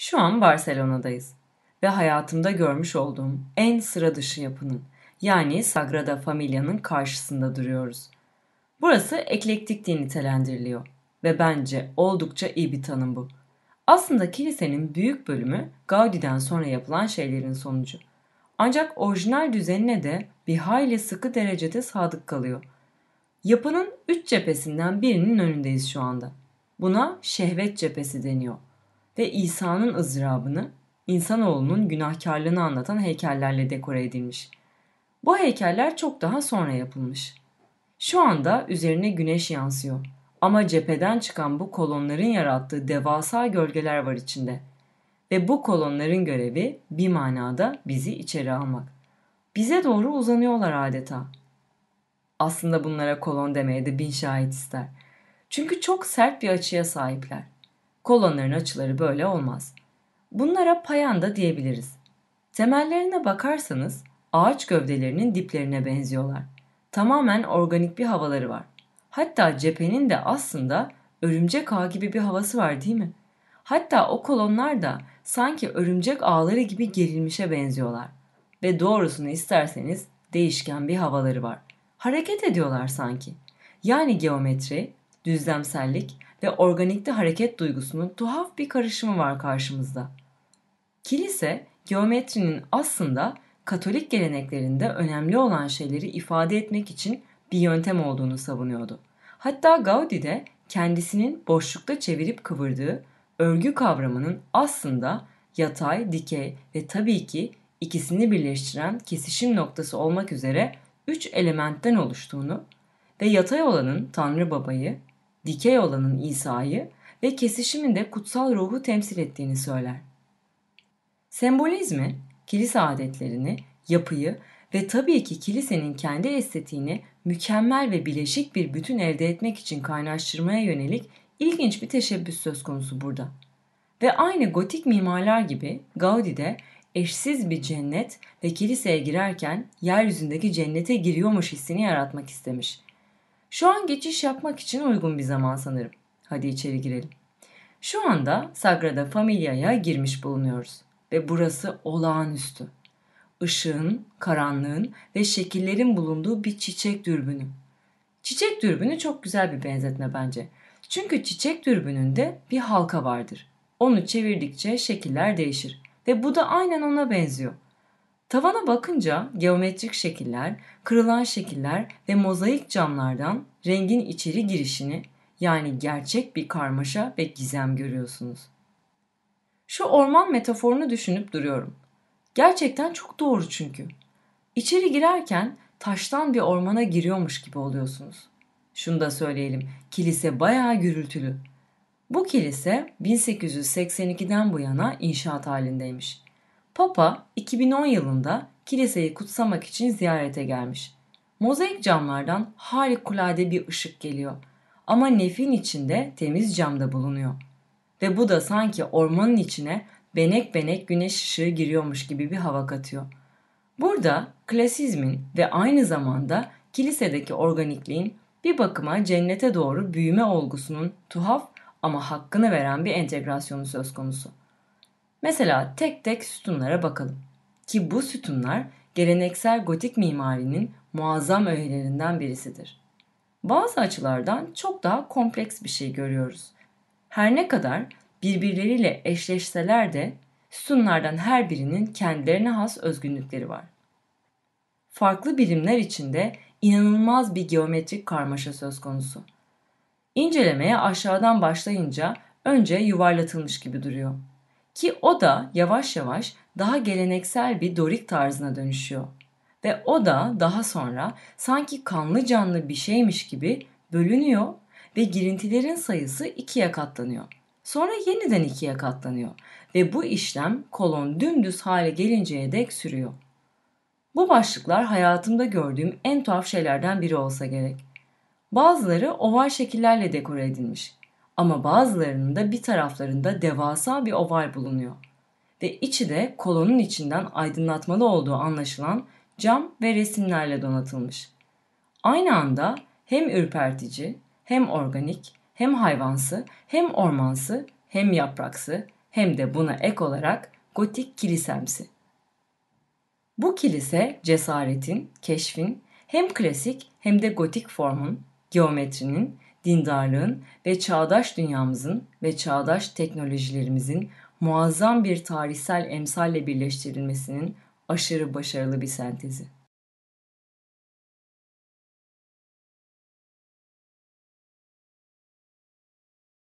Şu an Barcelona'dayız ve hayatımda görmüş olduğum en sıra dışı yapının yani Sagrada Familia'nın karşısında duruyoruz. Burası eklektik diye nitelendiriliyor ve bence oldukça iyi bir tanım bu. Aslında kilisenin büyük bölümü Gaudi'den sonra yapılan şeylerin sonucu. Ancak orijinal düzenine de bir hayli sıkı derecede sadık kalıyor. Yapının üç cephesinden birinin önündeyiz şu anda. Buna şehvet cephesi deniyor ve İsa'nın ızdırabını, insanoğlunun günahkarlığını anlatan heykellerle dekore edilmiş. Bu heykeller çok daha sonra yapılmış. Şu anda üzerine güneş yansıyor ama cepheden çıkan bu kolonların yarattığı devasa gölgeler var içinde. Ve bu kolonların görevi bir manada bizi içeri almak. Bize doğru uzanıyorlar adeta. Aslında bunlara kolon demeye de bin şahit ister. Çünkü çok sert bir açıya sahipler. Kolonların açıları böyle olmaz. Bunlara payanda diyebiliriz. Temellerine bakarsanız ağaç gövdelerinin diplerine benziyorlar. Tamamen organik bir havaları var. Hatta cephenin de aslında örümcek ağ gibi bir havası var değil mi? Hatta o kolonlar da sanki örümcek ağları gibi gerilmişe benziyorlar. Ve doğrusunu isterseniz değişken bir havaları var. Hareket ediyorlar sanki. Yani geometri düzlemsellik ve organikte hareket duygusunun tuhaf bir karışımı var karşımızda. Kilise geometrinin aslında Katolik geleneklerinde önemli olan şeyleri ifade etmek için bir yöntem olduğunu savunuyordu. Hatta Gaudi de kendisinin boşlukta çevirip kıvırdığı örgü kavramının aslında yatay, dikey ve tabii ki ikisini birleştiren kesişim noktası olmak üzere üç elementten oluştuğunu ve yatay olanın Tanrı Baba'yı, dikey olanın İsa'yı ve kesişiminde kutsal ruhu temsil ettiğini söyler. Sembolizmi, kilise adetlerini, yapıyı ve tabii ki kilisenin kendi estetiğini mükemmel ve bileşik bir bütün elde etmek için kaynaştırmaya yönelik ilginç bir teşebbüs söz konusu burada. Ve aynı gotik mimarlar gibi de eşsiz bir cennet ve kiliseye girerken yeryüzündeki cennete giriyormuş hissini yaratmak istemiş. Şu an geçiş yapmak için uygun bir zaman sanırım. Hadi içeri girelim. Şu anda Sagrada Familia'ya girmiş bulunuyoruz ve burası olağanüstü. Işığın, karanlığın ve şekillerin bulunduğu bir çiçek dürbünü. Çiçek dürbünü çok güzel bir benzetme bence. Çünkü çiçek dürbününde bir halka vardır. Onu çevirdikçe şekiller değişir ve bu da aynen ona benziyor. Tavana bakınca geometrik şekiller, kırılan şekiller ve mozaik camlardan rengin içeri girişini yani gerçek bir karmaşa ve gizem görüyorsunuz. Şu orman metaforunu düşünüp duruyorum. Gerçekten çok doğru çünkü. İçeri girerken taştan bir ormana giriyormuş gibi oluyorsunuz. Şunu da söyleyelim, kilise bayağı gürültülü. Bu kilise 1882'den bu yana inşaat halindeymiş. Papa 2010 yılında kiliseyi kutsamak için ziyarete gelmiş. Mozaik camlardan harikulade bir ışık geliyor. Ama nefin içinde temiz camda bulunuyor. Ve bu da sanki ormanın içine benek benek güneş ışığı giriyormuş gibi bir hava katıyor. Burada klasizmin ve aynı zamanda kilisedeki organikliğin bir bakıma cennete doğru büyüme olgusunun tuhaf ama hakkını veren bir entegrasyonu söz konusu. Mesela tek tek sütunlara bakalım. Ki bu sütunlar geleneksel gotik mimarinin muazzam öğelerinden birisidir. Bazı açılardan çok daha kompleks bir şey görüyoruz. Her ne kadar birbirleriyle eşleşseler de sütunlardan her birinin kendilerine has özgünlükleri var. Farklı bilimler içinde inanılmaz bir geometrik karmaşa söz konusu. İncelemeye aşağıdan başlayınca önce yuvarlatılmış gibi duruyor. Ki o da yavaş yavaş daha geleneksel bir dorik tarzına dönüşüyor. Ve o da daha sonra sanki kanlı canlı bir şeymiş gibi bölünüyor ve girintilerin sayısı ikiye katlanıyor. Sonra yeniden ikiye katlanıyor ve bu işlem kolon dümdüz hale gelinceye dek sürüyor. Bu başlıklar hayatımda gördüğüm en tuhaf şeylerden biri olsa gerek. Bazıları oval şekillerle dekore edilmiş. Ama bazılarının da bir taraflarında devasa bir oval bulunuyor. Ve içi de kolonun içinden aydınlatmalı olduğu anlaşılan cam ve resimlerle donatılmış. Aynı anda hem ürpertici, hem organik, hem hayvansı, hem ormansı, hem yapraksı, hem de buna ek olarak gotik kilisemsi. Bu kilise cesaretin, keşfin, hem klasik hem de gotik formun, geometrinin, dindarlığın ve çağdaş dünyamızın ve çağdaş teknolojilerimizin muazzam bir tarihsel emsalle birleştirilmesinin aşırı başarılı bir sentezi.